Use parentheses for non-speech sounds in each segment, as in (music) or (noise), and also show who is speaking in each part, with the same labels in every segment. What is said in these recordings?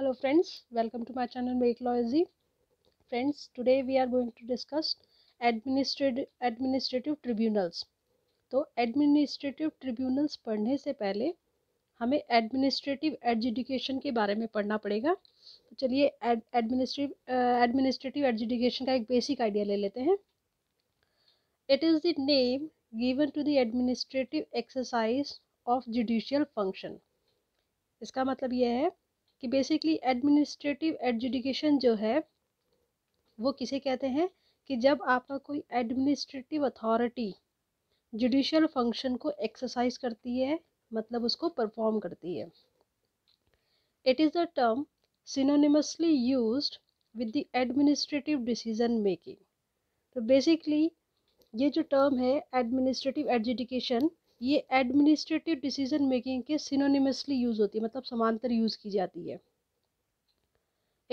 Speaker 1: Hello friends welcome to my channel make लॉजी friends friends we are going to discuss discuss administrative tribunals तो administrative tribunals पढ़ने से पहले हमें administrative adjudication के बारे में पढ़ना पड़ेगा तो चलिए एडमिनिस्ट्रेटिव एडमिनिस्ट्रेटिव एडजुडिकेशन का एक बेसिक आइडिया ले लेते हैं it is the name given to the administrative exercise of judicial function इसका मतलब यह है कि बेसिकली एडमिनिस्ट्रेटिव एडजुडिकेशन जो है वो किसे कहते हैं कि जब आपका कोई एडमिनिस्ट्रेटिव अथॉरिटी जुडिशल फंक्शन को एक्सरसाइज करती है मतलब उसको परफॉर्म करती है it is the term synonymously use with the administrative decision making तो बेसिकली ये जो टर्म है एडमिनिस्ट्रेटिव एडजुडिकेशन ये एडमिनिस्ट्रेटिव डिसीजन मेकिंग के सिनोनिमसली यूज़ होती है मतलब समांतर यूज़ की जाती है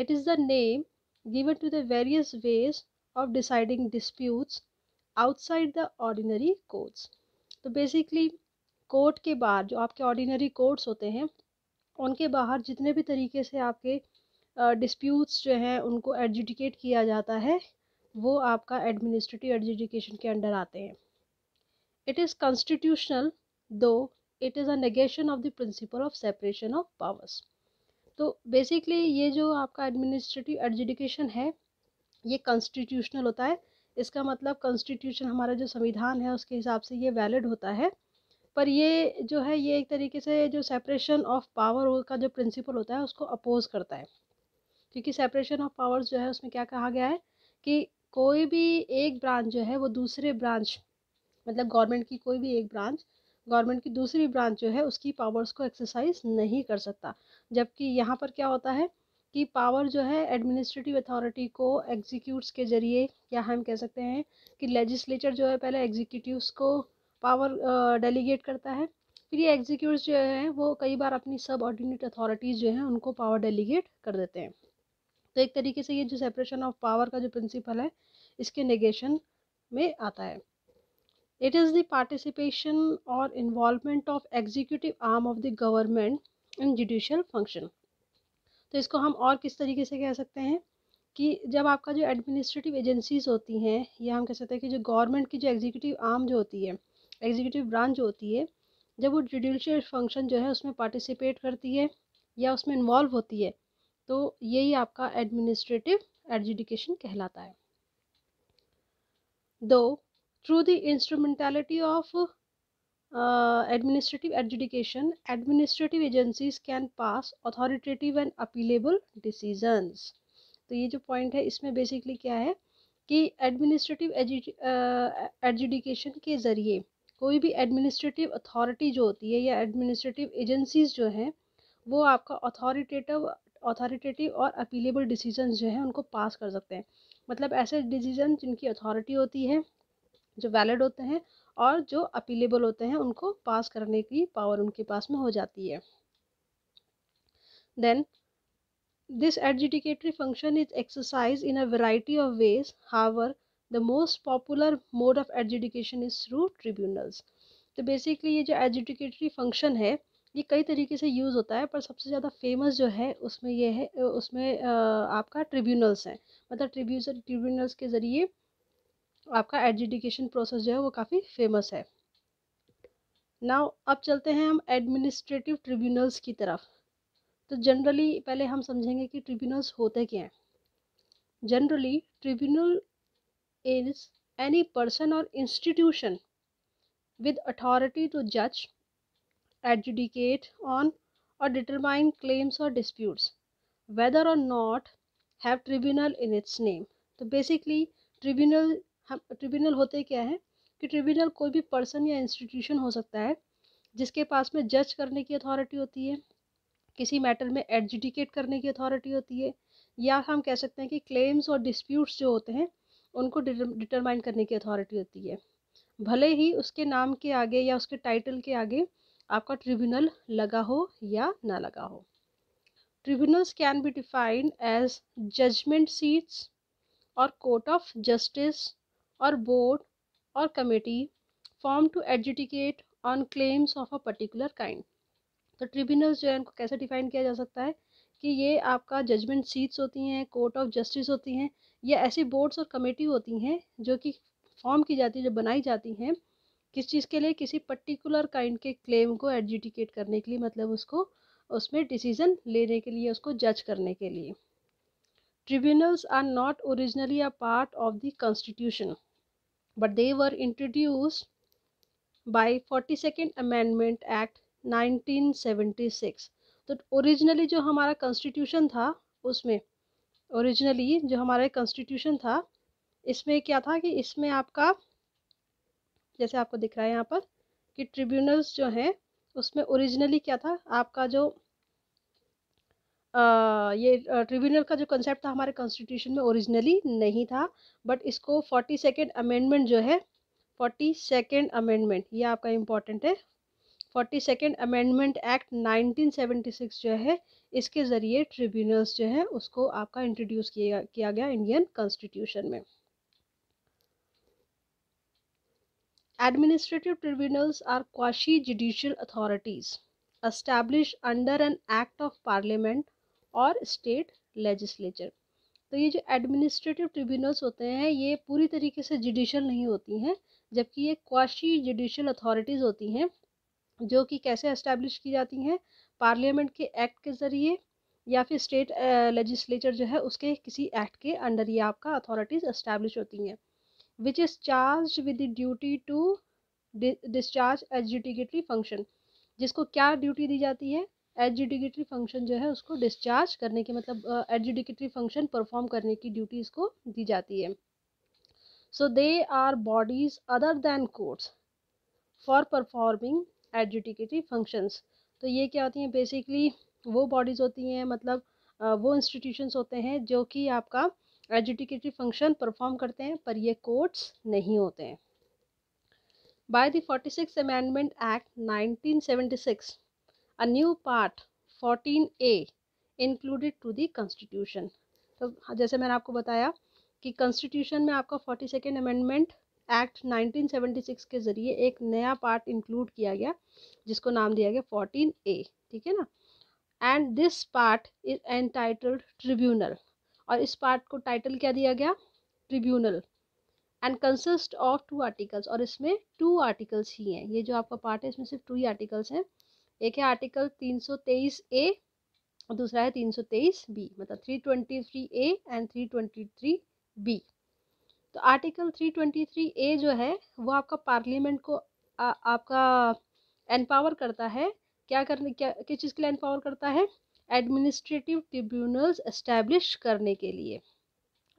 Speaker 1: it is the name given to the various ways of deciding disputes outside the ordinary courts तो बेसिकली कोर्ट के बाहर जो आपके ऑर्डिनरी कोर्ट्स होते हैं उनके बाहर जितने भी तरीके से आपके डिस्प्यूट्स uh, जो हैं उनको एडजुडिकेट किया जाता है वो आपका एडमिनिस्ट्रेटिव एडजुडिकेशन के अंडर आते हैं It is constitutional, though it is a negation of the principle of separation of powers. तो बेसिकली ये जो आपका एडमिनिस्ट्रेटिव एडजुडिकेशन है ये कॉन्स्टिट्यूशनल होता है इसका मतलब कॉन्स्टिट्यूशन हमारा जो संविधान है उसके हिसाब से ये वैलिड होता है पर ये जो है ये एक तरीके से जो सेपरेशन ऑफ पावर का जो प्रिंसिपल होता है उसको अपोज करता है क्योंकि सेपरेशन ऑफ पावर्स जो है उसमें क्या कहा गया है कि कोई भी एक ब्रांच जो है वो दूसरे ब्रांच मतलब गवर्नमेंट की कोई भी एक ब्रांच गवर्नमेंट की दूसरी ब्रांच जो है उसकी पावर्स को एक्सरसाइज नहीं कर सकता जबकि यहाँ पर क्या होता है कि पावर जो है एडमिनिस्ट्रेटिव अथॉरिटी को एग्जीक्यूट्स के जरिए या हम कह सकते हैं कि लेजिस्लेचर जो है पहले एग्जीक्यूटिवस को पावर डेलीगेट करता है फिर ये एग्जीक्यूट जो है वो कई बार अपनी सब ऑर्डिनेट अथॉरिटीज़ जो हैं उनको पावर डेलीगेट कर देते हैं तो एक तरीके से ये जो सेपरेशन ऑफ पावर का जो प्रिंसिपल है इसके नेगेशन में आता है इट इज़ the पार्टिसिपेशन और involvement of executive arm of the government in judicial function तो इसको हम और किस तरीके से कह सकते हैं कि जब आपका जो एडमिनिस्ट्रेटिव एजेंसीज होती हैं या हम कह सकते हैं कि जो गवर्नमेंट की जो एग्जीक्यूटिव आर्म जो होती है एग्जीक्यूटिव ब्रांच जो होती है जब वो जुडिशल फंक्शन जो है उसमें पार्टिसिपेट करती है या उसमें इन्वॉल्व होती है तो यही आपका एडमिनिस्ट्रेटिव एडजुडिकेशन कहलाता है दो through the instrumentality of uh, administrative adjudication administrative agencies can pass authoritative and appealable decisions तो ये जो पॉइंट है इसमें बेसिकली क्या है कि एडमिनिस्ट्रेटिव एडजुडिकेशन uh, के ज़रिए कोई भी एडमिनिस्ट्रेटिव अथॉरिटी जो होती है या एडमिनिस्ट्रेटिव एजेंसीज जो हैं वो आपका अथॉरिटेटिव अथॉरिटेटिव और अपीलेबल डिसीजंस जो है उनको पास कर सकते हैं मतलब ऐसे डिसीजन जिनकी अथॉरिटी होती है जो वैलिड होते हैं और जो अपीलेबल होते हैं उनको पास करने की पावर उनके पास में हो जाती है then this adjudicatory function is exercise in a variety of ways however the most popular mode of adjudication is through tribunals तो बेसिकली ये जो एडजुडिकेटरी फंक्शन है ये कई तरीके से यूज़ होता है पर सबसे ज़्यादा फेमस जो है उसमें ये है उसमें आपका ट्रिब्यूनल्स हैं मतलब ट्रिब्यूनल ट्रिब्यूनल्स के ज़रिए तो आपका एडजुडिकेशन प्रोसेस जो है वो काफ़ी फेमस है नाउ अब चलते हैं हम एडमिनिस्ट्रेटिव ट्रिब्यूनल्स की तरफ तो जनरली पहले हम समझेंगे कि ट्रिब्यूनल्स होते क्या हैं generally tribunal is any person और इंस्टीट्यूशन विद अथॉरिटी टू जज एडजुडिकेट ऑन और डिटरमाइन क्लेम्स और डिस्प्यूट्स वेदर और not have tribunal in its name तो बेसिकली ट्रिब्यूनल हम ट्रिब्यूनल होते क्या है कि ट्रिब्यूनल कोई भी पर्सन या इंस्टीट्यूशन हो सकता है जिसके पास में जज करने की अथॉरिटी होती है किसी मैटर में एडजुडिकेट करने की अथॉरिटी होती है या हम कह सकते हैं कि क्लेम्स और डिस्प्यूट्स जो होते हैं उनको डिटरमाइन करने की अथॉरिटी होती है भले ही उसके नाम के आगे या उसके टाइटल के आगे आपका ट्रिब्यूनल लगा हो या ना लगा हो tribunals can be defined as judgement seats और कोर्ट ऑफ जस्टिस और बोर्ड और committee form to adjudicate on claims of a particular kind तो ट्रिब्यूनल्स जो है उनको कैसे डिफाइन किया जा सकता है कि ये आपका जजमेंट सीट्स होती हैं कोर्ट ऑफ जस्टिस होती हैं या ऐसी बोर्ड्स और कमेटी होती हैं जो कि फॉर्म की जाती है जो बनाई जाती हैं किस चीज़ के लिए किसी पर्टिकुलर काइंड के क्लेम को एडजुडिकेट करने के लिए मतलब उसको उसमें डिसीजन लेने के लिए उसको जज करने के लिए tribunals are not originally a part of the constitution but they were introduced by 42nd amendment act 1976 तो ओरिजिनली जो हमारा कॉन्स्टिट्यूशन था उसमें ओरिजिनली जो हमारा कॉन्स्टिट्यूशन था इसमें क्या था कि इसमें आपका जैसे आपको दिख रहा है यहाँ पर कि ट्रिब्यूनल्स जो हैं उसमें ओरिजिनली क्या था आपका जो ये ट्रिब्यूनल का जो कंसेप्ट था हमारे कॉन्स्टिट्यूशन में ओरिजिनली नहीं था बट इसको फोर्टी सेकेंड अमेंडमेंट जो है फोर्टी सेकेंड अमेंडमेंट ये आपका इम्पॉर्टेंट है forty second amendment act nineteen seventy six जो है इसके ज़रिए ट्रिब्यूनल्स जो है उसको आपका इंट्रोड्यूस किया किया गया इंडियन कॉन्स्टिट्यूशन में administrative tribunals are quasi judicial authorities established under an act of parliament और स्टेट लेजिस्लेचर तो ये जो एडमिनिस्ट्रेटिव ट्रिब्यूनल्स होते हैं ये पूरी तरीके से जुडिशल नहीं होती हैं जबकि ये क्वाशी जुडिशल अथॉरिटीज़ होती हैं जो कि कैसे इस्टेब्लिश की जाती हैं पार्लियामेंट के एक्ट के ज़रिए या फिर स्टेट लेजिस्लेचर जो है उसके किसी एक्ट के अंडर ये आपका अथॉरिटीज़ इस्टेब्लिश होती हैं which is charge with the duty to discharge adjudicatory function जिसको क्या ड्यूटी दी जाती है एडजुडिकेटरी फंक्शन जो है उसको डिस्चार्ज मतलब, करने की मतलब एडजुडिकेटरी फंक्शन परफॉर्म करने की ड्यूटी इसको दी जाती है so they are bodies other than courts for performing adjudicatory functions तो ये क्या होती हैं बेसिकली वो बॉडीज़ होती हैं मतलब वो इंस्टीट्यूशंस होते हैं जो कि आपका एडजुडिकेटरी फंक्शन परफॉर्म करते हैं पर ये कोर्ट्स नहीं होते हैं by the forty six amendment act nineteen seventy six a new part 14A included to the constitution तो जैसे मैंने आपको बताया कि कॉन्स्टिट्यूशन में आपका फोर्टी सेकेंड अमेंडमेंट एक्ट 1976 के ज़रिए एक नया पार्ट इंक्लूड किया गया जिसको नाम दिया गया फोर्टीन ए ठीक है ना and this part is entitled tribunal और इस पार्ट को टाइटल क्या दिया गया tribunal and consist of two articles और इसमें टू आर्टिकल्स ही हैं ये जो आपका पार्ट है इसमें सिर्फ टू ही आर्टिकल्स हैं एक है आर्टिकल 323 ए और दूसरा है 323 बी मतलब 323 ए एंड 323 बी तो आर्टिकल 323 ए जो है वो आपका पार्लियामेंट को आ, आपका एनपावर करता है क्या करने क्या किस चीज़ के लिए एनपावर करता है एडमिनिस्ट्रेटिव ट्रिब्यूनल्स इस्टेब्लिश करने के लिए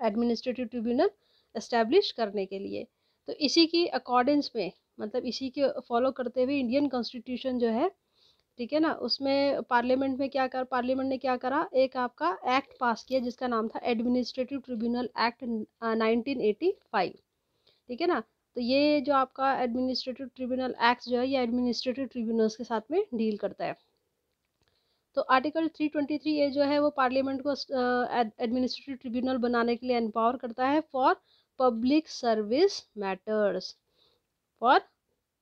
Speaker 1: एडमिनिस्ट्रेटिव ट्रिब्यूनल इस्टेब्लिश करने के लिए तो इसी की अकॉर्डेंस में मतलब इसी के फॉलो करते हुए इंडियन कॉन्स्टिट्यूशन जो है ठीक है ना उसमें पार्लियामेंट में क्या कर पार्लियामेंट ने क्या करा एक आपका एक्ट पास किया जिसका नाम था एडमिनिस्ट्रेटिव ट्रिब्यूनल एक्ट फाइव ठीक है ना तो ये जो आपका एडमिनिस्ट्रेटिव ट्रिब्यूनल एक्ट जो है ये एडमिनिस्ट्रेटिव ट्रिब्यूनल्स के साथ में डील करता है तो आर्टिकल 323 ए जो है वो पार्लियामेंट को एडमिनिस्ट्रेटिव ट्रिब्यूनल बनाने के लिए एम्पावर करता है for public service matters for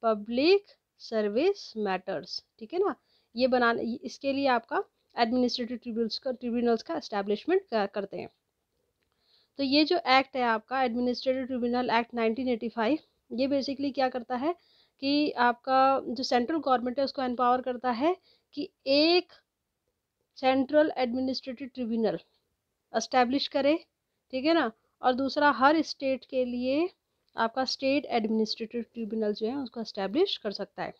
Speaker 1: public service matters ठीक है ना ये बना इसके लिए आपका एडमिनिस्ट्रेटिव ट्रिब्यूनल्स का ट्रिब्यूनल्स का इस्टेब्लिशमेंट करते हैं तो ये जो एक्ट है आपका एडमिनिस्ट्रेटिव ट्रिब्यूनल एक्ट 1985 ये बेसिकली क्या करता है कि आपका जो सेंट्रल गवर्नमेंट है उसको एम्पावर करता है कि एक सेंट्रल एडमिनिस्ट्रेटिव ट्रिब्यूनल इस्टेब्लिश करे ठीक है ना और दूसरा हर स्टेट के लिए आपका स्टेट एडमिनिस्ट्रेटिव ट्रिब्यूनल जो है उसको इस्टेब्लिश कर सकता है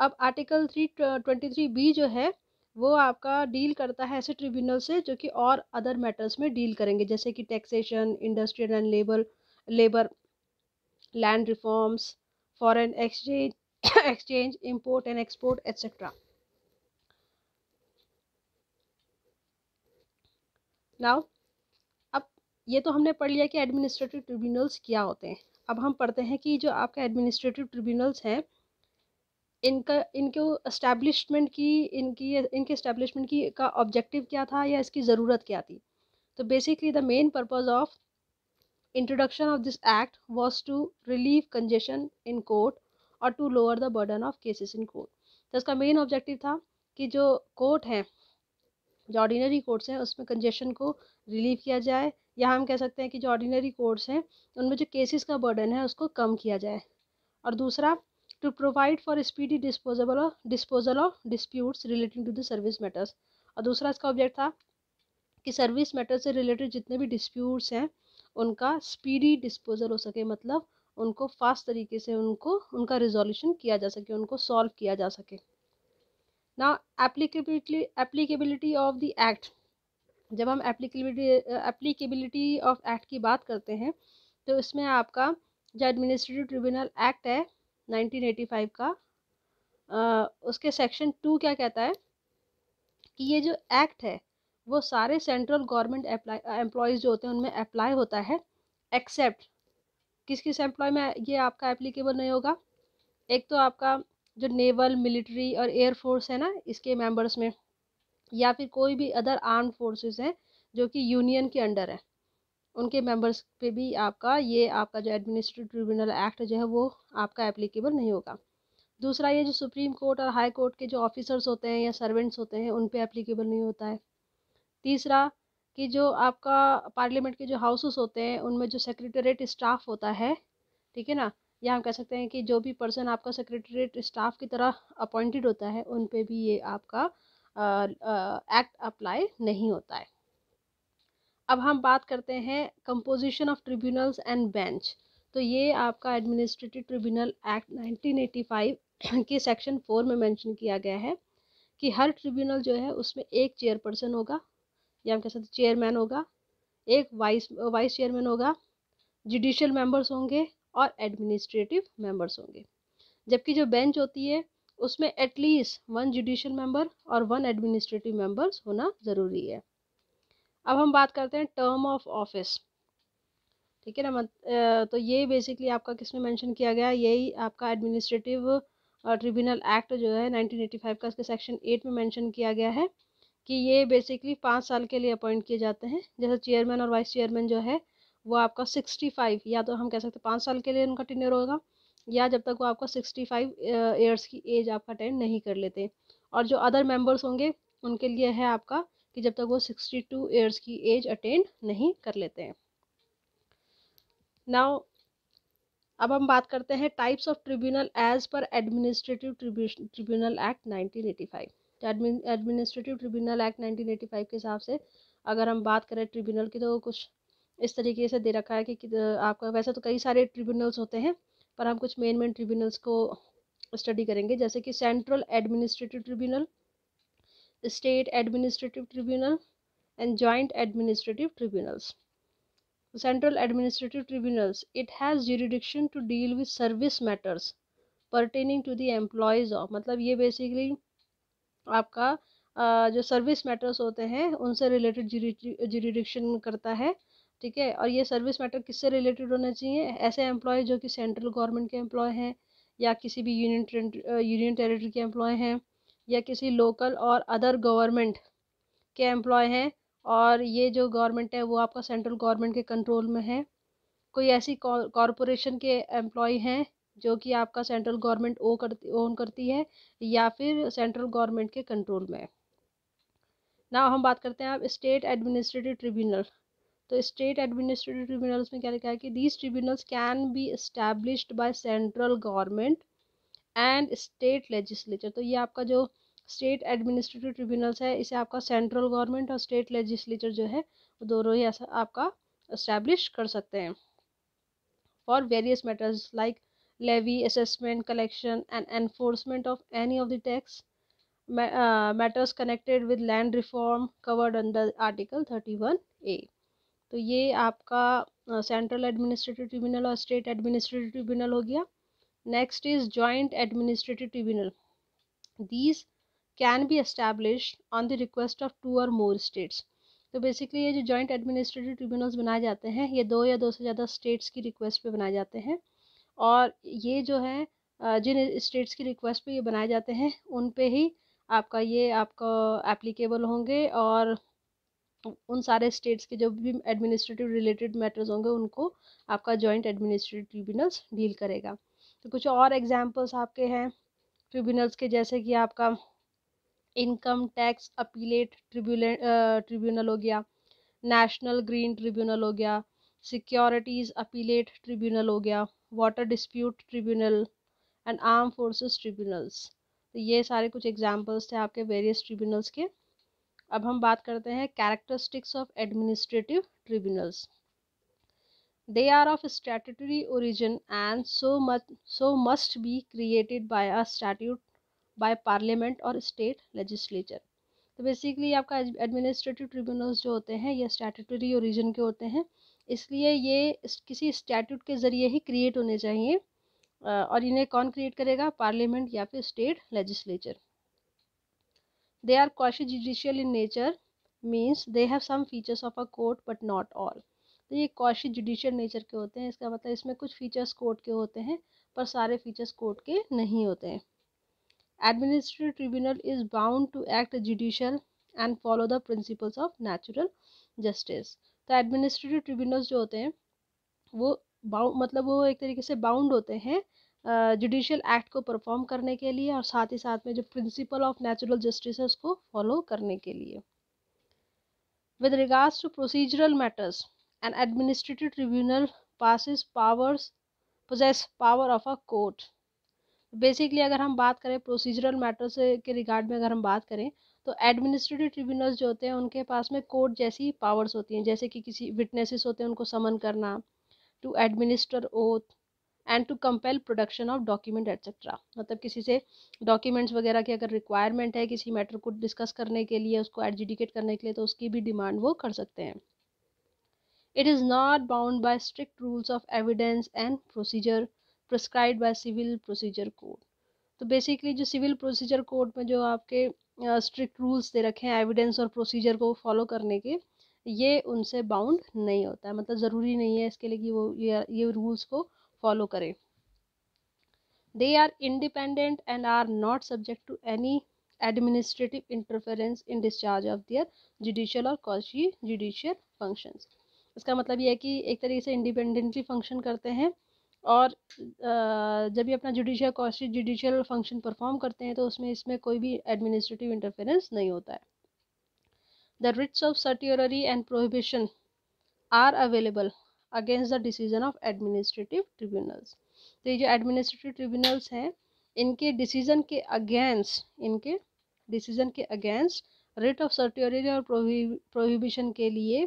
Speaker 1: अब article three twenty three B जो है वो आपका डील करता है ऐसे ट्रिब्यूनल से जो कि और अदर मैटर्स में डील करेंगे जैसे कि taxation industrial and labour labour land reforms foreign exchange (coughs) exchange import and export etcetera now अब ये तो हमने पढ़ लिया कि एडमिनिस्ट्रेटिव ट्रिब्यूनल्स क्या होते हैं अब हम पढ़ते हैं कि जो आपका एडमिनिस्ट्रेटिव ट्रिब्यूनल्स हैं इनका इनके इस्टेब्लिशमेंट की इनकी इनके इस्टेब्लिशमेंट की का ऑब्जेक्टिव क्या था या इसकी ज़रूरत क्या थी तो basically the main purpose of introduction of this act was to relieve congestion in court और to lower the burden of cases in court तो इसका मेन ऑब्जेक्टिव था कि जो कोर्ट हैं जो ऑर्डिनरी कोर्ट्स हैं उसमें कंजेशन को रिलीव किया जाए या हम कह सकते हैं कि जो ऑर्डिनरी कोर्ट्स हैं उनमें जो केसेस का बर्डन है उसको कम किया जाए और दूसरा to provide for speedy disposal of disposal of disputes relating to the service matters और दूसरा इसका ऑब्जेक्ट था कि सर्विस मैटर से रिलेटेड जितने भी डिस्प्यूट्स हैं उनका स्पीडी डिस्पोजल हो सके मतलब उनको फास्ट तरीके से उनको उनका रिजोल्यूशन किया जा सके उनको सॉल्व किया जा सके ना applicability applicability of the act जब हम एप्लीकेबिलिटी एप्लीकेबिलिटी ऑफ एक्ट की बात करते हैं तो इसमें आपका जो एडमिनिस्ट्रेटिव ट्रिब्यूनल एक्ट है 1985 का आ, उसके सेक्शन टू क्या कहता है कि ये जो एक्ट है वो सारे सेंट्रल गवर्नमेंट एम्प्लॉयज़ जो होते हैं उनमें अप्लाई होता है एक्सेप्ट किस किस एम्प्लॉय में ये आपका एप्लीकेबल नहीं होगा एक तो आपका जो नेवल मिलिट्री और एयरफोर्स है ना इसके मेंबर्स में या फिर कोई भी अदर आर्म फोर्सेस हैं जो कि यूनियन के अंडर है उनके मेंबर्स पे भी आपका ये आपका जो एडमिनिस्ट्रेटिव ट्रिब्यूनल एक्ट जो है वो आपका एप्लीकेबल नहीं होगा दूसरा ये जो सुप्रीम कोर्ट और हाई कोर्ट के जो ऑफिसर्स होते हैं या सर्वेंट्स होते हैं उन पर एप्लीकेबल नहीं होता है तीसरा कि जो आपका पार्लियामेंट के जो हाउसेस होते हैं उनमें जो सेक्रेटरीट स्टाफ होता है ठीक है ना या हम कह सकते हैं कि जो भी पर्सन आपका सेक्रेटरीट स्टाफ की तरह अपॉइंटेड होता है उन पे भी ये आपका एक्ट अप्लाई नहीं होता है अब हम बात करते हैं composition of tribunals and bench तो ये आपका एडमिनिस्ट्रेटिव ट्रिब्यूनल एक्ट 1985 के सेक्शन फोर में मेंशन किया गया है कि हर ट्रिब्यूनल जो है उसमें एक चेयरपर्सन होगा या हम कह सकते चेयरमैन होगा एक वाइस वाइस चेयरमैन होगा जुडिशियल मेंबर्स होंगे और एडमिनिस्ट्रेटिव मेंबर्स होंगे जबकि जो बेंच होती है उसमें एटलीस्ट वन जुडिशियल मेंबर और वन एडमिनिस्ट्रेटिव मेंबर्स होना ज़रूरी है अब हम बात करते हैं टर्म ऑफ ऑफिस ठीक है ना मत, तो ये बेसिकली आपका किस में मैंशन किया गया यही आपका एडमिनिस्ट्रेटिव ट्रिब्यूनल एक्ट जो है 1985 का इसके सेक्शन एट में मेंशन किया गया है कि ये बेसिकली पाँच साल के लिए अपॉइंट किए जाते हैं जैसे चेयरमैन और वाइस चेयरमैन जो है वो आपका सिक्सटी फाइव या तो हम कह सकते हैं पाँच साल के लिए उनका टेन्यर होगा या जब तक वो आपका सिक्सटी फाइव ईयर्स की एज आपका अटेंड नहीं कर लेते और जो अदर मेम्बर्स होंगे उनके लिए है आपका कि जब तक वो सिक्सटी टू ईयर्स की एज अटेंड नहीं कर लेते हैं नाउ अब हम बात करते हैं types of tribunal as per administrative tribunal act 1985 administrative tribunal act 1985 के हिसाब से अगर हम बात करें ट्रिब्यूनल की तो कुछ इस तरीके से दे रखा है कि, कि आपका वैसे तो कई सारे ट्रिब्यूनल्स होते हैं पर हम कुछ मेन मेन ट्रिब्यूनल्स को स्टडी करेंगे जैसे कि central administrative tribunal state administrative tribunal and joint administrative tribunals central administrative tribunals it has jurisdiction to deal with service matters pertaining to the employees of मतलब ये बेसिकली आपका जो service matters होते हैं उनसे रिलेटेड ज्यूरिडिक्शन करता है ठीक है और ये सर्विस मैटर किससे रिलेटेड होना चाहिए ऐसे एम्प्लॉय जो कि सेंट्रल गवर्नमेंट के एम्प्लॉय हैं या किसी भी यूनियन यूनियन टेरिटरी के एम्प्लॉय हैं या किसी लोकल और अदर गवर्नमेंट के एम्प्लॉय हैं और ये जो गवर्नमेंट है वो आपका सेंट्रल गवर्नमेंट के कंट्रोल में है कोई ऐसी कॉरपोरेशन के एम्प्लॉय हैं जो कि आपका सेंट्रल गवर्नमेंट ओ करती ओन करती है या फिर सेंट्रल गवर्नमेंट के कंट्रोल में ना हम बात करते हैं आप स्टेट एडमिनिस्ट्रेटिव ट्रिब्यूनल तो स्टेट एडमिनिस्ट्रेटिव ट्रिब्यूनल्स में क्या लिखा है कि these tribunals can be established by central government and state legislature तो ये आपका जो स्टेट एडमिनिस्ट्रेटिव ट्रिब्यूनल्स है इसे आपका सेंट्रल गवर्नमेंट और स्टेट लेजिस्लेचर जो है वो दोनों ही ऐसा आपका इस्टेब्लिश कर सकते हैं for various matters like levy assessment collection and enforcement of any of the tax matters connected with land reform covered under article thirty one A तो ये आपका सेंट्रल एडमिनिस्ट्रेटिव ट्रिब्यूनल और स्टेट एडमिनिस्ट्रेटिव ट्रिब्यूनल हो गया Next is Joint Administrative Tribunal. These can be established on the request of two or more states. तो basically ये जो joint administrative tribunals बनाए जाते हैं ये दो या दो से ज़्यादा स्टेट्स की रिक्वेस्ट पे बनाए जाते हैं और ये जो है जिन स्टेट्स की रिक्वेस्ट पे ये बनाए जाते हैं उन पे ही आपका ये आपका एप्लीकेबल होंगे और उन सारे स्टेट्स के जो भी एडमिनिस्ट्रेटिव रिलेटेड मैटर्स होंगे उनको आपका जॉइंट एडमिनिस्ट्रेटिव ट्रिब्यूनल्स डील करेगा तो कुछ और एग्जांपल्स आपके हैं ट्रिब्यूनल्स के जैसे कि आपका income tax appellate tribunal tribunal हो गया नेशनल ग्रीन ट्रिब्यूनल हो गया सिक्योरिटीज़ अपीलेट ट्रिब्यूनल हो गया water dispute tribunal and arm forces tribunals तो ये सारे कुछ एग्जांपल्स थे आपके वेरियस ट्रिब्यूनल्स के अब हम बात करते हैं characteristics of administrative tribunals They are of statutory origin and so much so must be created by a statute by parliament or state legislature. तो बेसिकली आपका एडमिनिस्ट्रेटिव ट्रिब्यूनल्स जो होते हैं ये स्टैटूटरी ओरिजिन के होते हैं इसलिए ये किसी स्टैट्यूट के ज़रिए ही क्रिएट होने चाहिए और इन्हें कौन क्रिएट करेगा पार्लियामेंट या फिर state legislature they are quasi judicial in nature means they have some features of a court but not all तो ये कॉशी जुडिशियल नेचर के होते हैं इसका मतलब इसमें कुछ फीचर्स कोर्ट के होते हैं पर सारे फीचर्स कोर्ट के नहीं होते हैं administrative tribunal is bound to act judicial and follow the principles of natural justice तो एडमिनिस्ट्रेटिव ट्रिब्यूनल्स जो होते हैं वो बाउंड मतलब वो एक तरीके से बाउंड होते हैं जुडिशियल uh, एक्ट को परफॉर्म करने के लिए और साथ ही साथ में जो प्रिंसिपल ऑफ नेचुरल जस्टिस है उसको फॉलो करने के लिए with regards to procedural matters an administrative tribunal passes powers possess power of a court basically अगर हम बात करें प्रोसीजरल मैटर्स के रिगार्ड में अगर हम बात करें तो एडमिनिस्ट्रेटिव ट्रिब्यूनल्स जो होते हैं उनके पास में कोर्ट जैसी पावर्स होती हैं जैसे कि किसी विटनेसेस होते हैं उनको समन करना to administer oath and to compel production of document etcetera मतलब किसी से डॉक्यूमेंट्स वगैरह की अगर रिक्वायरमेंट है किसी मैटर को डिस्कस करने के लिए उसको एडजुडिकेट करने के लिए तो उसकी भी डिमांड वो कर सकते हैं It is not bound by strict rules of evidence and procedure prescribed by civil procedure code. तो बेसिकली जो सिविल प्रोसीजर कोड में जो आपके स्ट्रिक्ट रूल्स दे रखे हैं एविडेंस और प्रोसीजर को फॉलो करने के ये उनसे बाउंड नहीं होता है मतलब ज़रूरी नहीं है इसके लिए कि वो ये ये रूल्स को फॉलो करें they are independent and are not subject to any administrative interference in discharge of their judicial और कॉशी जुडिशियल फंक्शंस इसका मतलब ये है कि एक तरीके से इंडिपेंडेंटली फंक्शन करते हैं और जब ये अपना जुडिशियल जुडिशियल फंक्शन परफॉर्म करते हैं तो उसमें इसमें कोई भी एडमिनिस्ट्रेटिव इंटरफेरेंस नहीं होता है the writs of certiorari and prohibition are available against the decision of administrative tribunals तो ये जो एडमिनिस्ट्रेटिव ट्रिब्यूनल्स हैं इनके डिसीजन के अगेंस्ट इनके डिसीजन के अगेंस्ट रिट ऑफ सर्टियोलरी और प्रोहिबिशन के लिए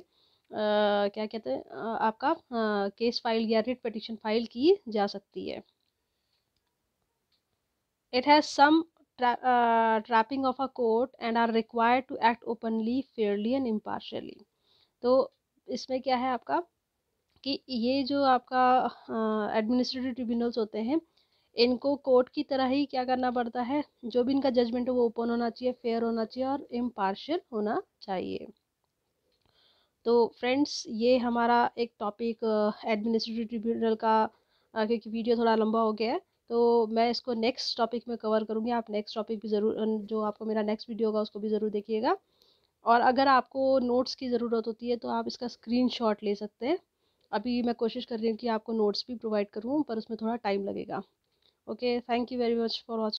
Speaker 1: क्या कहते हैं आपका आ, केस फाइल या रिट पटिशन फाइल की जा सकती है it has some trapping of a court and are and to act openly fairly and impartially तो इसमें क्या है आपका कि ये जो आपका एडमिनिस्ट्रेटिव uh, ट्रिब्यूनल्स होते हैं इनको कोर्ट की तरह ही क्या करना पड़ता है जो भी इनका जजमेंट है वो ओपन होना चाहिए फेयर होना चाहिए और इम्पार्शल होना चाहिए तो फ्रेंड्स ये हमारा एक टॉपिक एडमिनिस्ट्रेटिव ट्रिब्यूनल का क्योंकि वीडियो थोड़ा लंबा हो गया है तो मैं इसको नेक्स्ट टॉपिक में कवर करूँगी आप नेक्स्ट टॉपिक भी ज़रूर जो आपको मेरा नेक्स्ट वीडियो होगा उसको भी ज़रूर देखिएगा और अगर आपको नोट्स की ज़रूरत होती है तो आप इसका स्क्रीन शॉट ले सकते हैं अभी मैं कोशिश कर रही हूँ कि आपको नोट्स भी प्रोवाइड करूँ पर उसमें थोड़ा टाइम लगेगा okay thank you very much for watching